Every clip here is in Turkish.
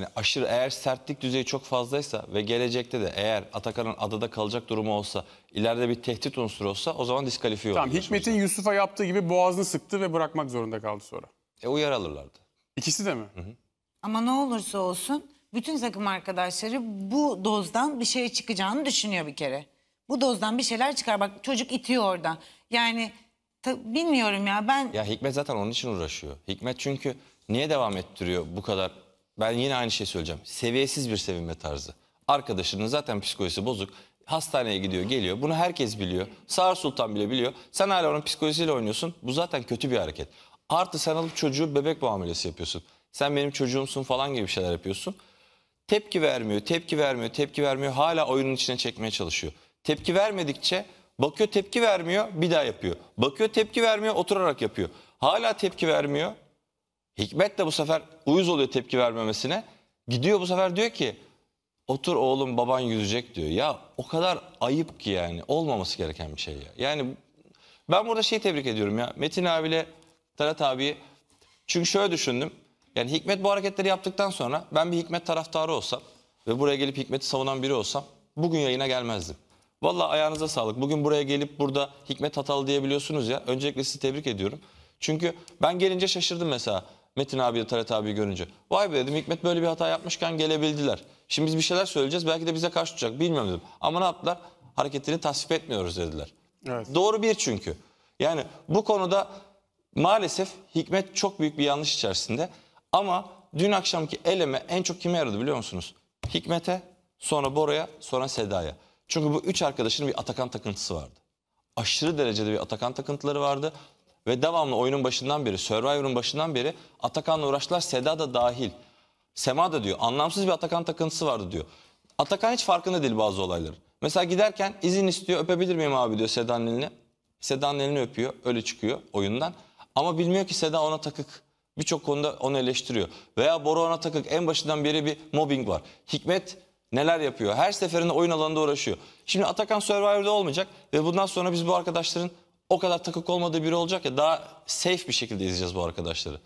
Yani aşırı eğer sertlik düzeyi çok fazlaysa ve gelecekte de eğer Atakan'ın adada kalacak durumu olsa ileride bir tehdit unsuru olsa o zaman diskalifiye olur. Tamam Hikmet'in Yusuf'a yaptığı gibi boğazını sıktı ve bırakmak zorunda kaldı sonra. E uyar alırlardı. İkisi de mi? Hı hı. Ama ne olursa olsun bütün takım arkadaşları bu dozdan bir şey çıkacağını düşünüyor bir kere. Bu dozdan bir şeyler çıkar. Bak çocuk itiyor orada. Yani bilmiyorum ya ben... Ya Hikmet zaten onun için uğraşıyor. Hikmet çünkü niye devam ettiriyor bu kadar ben yine aynı şey söyleyeceğim. Seviyesiz bir sevinme tarzı. Arkadaşının zaten psikolojisi bozuk. Hastaneye gidiyor, geliyor. Bunu herkes biliyor. Sağır Sultan bile biliyor. Sen hala onun psikolojisiyle oynuyorsun. Bu zaten kötü bir hareket. Artı sen alıp çocuğu bebek muamelesi yapıyorsun. Sen benim çocuğumsun falan gibi şeyler yapıyorsun. Tepki vermiyor, tepki vermiyor, tepki vermiyor. Hala oyunun içine çekmeye çalışıyor. Tepki vermedikçe bakıyor tepki vermiyor, bir daha yapıyor. Bakıyor tepki vermiyor, oturarak yapıyor. Hala tepki vermiyor, Hikmet de bu sefer uyuz oluyor tepki vermemesine. Gidiyor bu sefer diyor ki otur oğlum baban yüzecek diyor. Ya o kadar ayıp ki yani olmaması gereken bir şey ya. Yani ben burada şeyi tebrik ediyorum ya Metin abiyle Talat abiyi. Çünkü şöyle düşündüm. Yani Hikmet bu hareketleri yaptıktan sonra ben bir Hikmet taraftarı olsam ve buraya gelip Hikmet'i savunan biri olsam bugün yayına gelmezdim. Valla ayağınıza sağlık. Bugün buraya gelip burada Hikmet Hatalı diyebiliyorsunuz ya. Öncelikle sizi tebrik ediyorum. Çünkü ben gelince şaşırdım mesela. Metin abi de Talat abi görünce. Vay be dedim Hikmet böyle bir hata yapmışken gelebildiler. Şimdi biz bir şeyler söyleyeceğiz belki de bize karşı tutacak bilmiyorum dedim. Ama ne yaptılar? Hareketlerini tasvip etmiyoruz dediler. Evet. Doğru bir çünkü. Yani bu konuda maalesef Hikmet çok büyük bir yanlış içerisinde. Ama dün akşamki eleme en çok kime yaradı biliyor musunuz? Hikmet'e, sonra Bora'ya, sonra Seda'ya. Çünkü bu üç arkadaşın bir Atakan takıntısı vardı. Aşırı derecede bir Atakan takıntıları vardı. Ve devamlı oyunun başından beri, Survivor'un başından beri Atakan'la uğraştılar. Seda da dahil. Sema da diyor anlamsız bir Atakan takıntısı vardı diyor. Atakan hiç farkında değil bazı olayların. Mesela giderken izin istiyor öpebilir miyim abi diyor Seda'nın elini. Seda'nın elini öpüyor öyle çıkıyor oyundan. Ama bilmiyor ki Seda ona takık. Birçok konuda onu eleştiriyor. Veya Bora ona takık en başından beri bir mobbing var. Hikmet neler yapıyor? Her seferinde oyun alanında uğraşıyor. Şimdi Atakan Survivor'da olmayacak ve bundan sonra biz bu arkadaşların o kadar takık olmadığı biri olacak ya daha safe bir şekilde izleyeceğiz bu arkadaşları.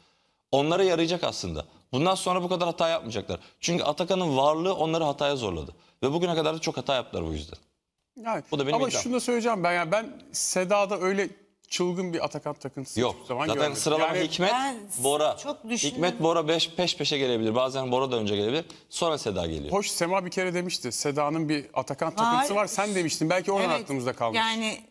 Onlara yarayacak aslında. Bundan sonra bu kadar hata yapmayacaklar. Çünkü Atakan'ın varlığı onları hataya zorladı. Ve bugüne kadar da çok hata yaptılar bu yüzden. Evet. Bu da benim Ama iddiam. şunu da söyleyeceğim ben. Yani ben Seda'da öyle çılgın bir Atakan takıntısı Yok. Zaman Zaten görmedim. sıralama yani, Hikmet, Bora. Çok Hikmet, Bora beş, peş peşe gelebilir. Bazen Bora da önce gelebilir. Sonra Seda geliyor. Hoş Sema bir kere demişti. Seda'nın bir Atakan takıntısı var. Sen demiştin. Belki onun evet. aklımızda kalmış. Yani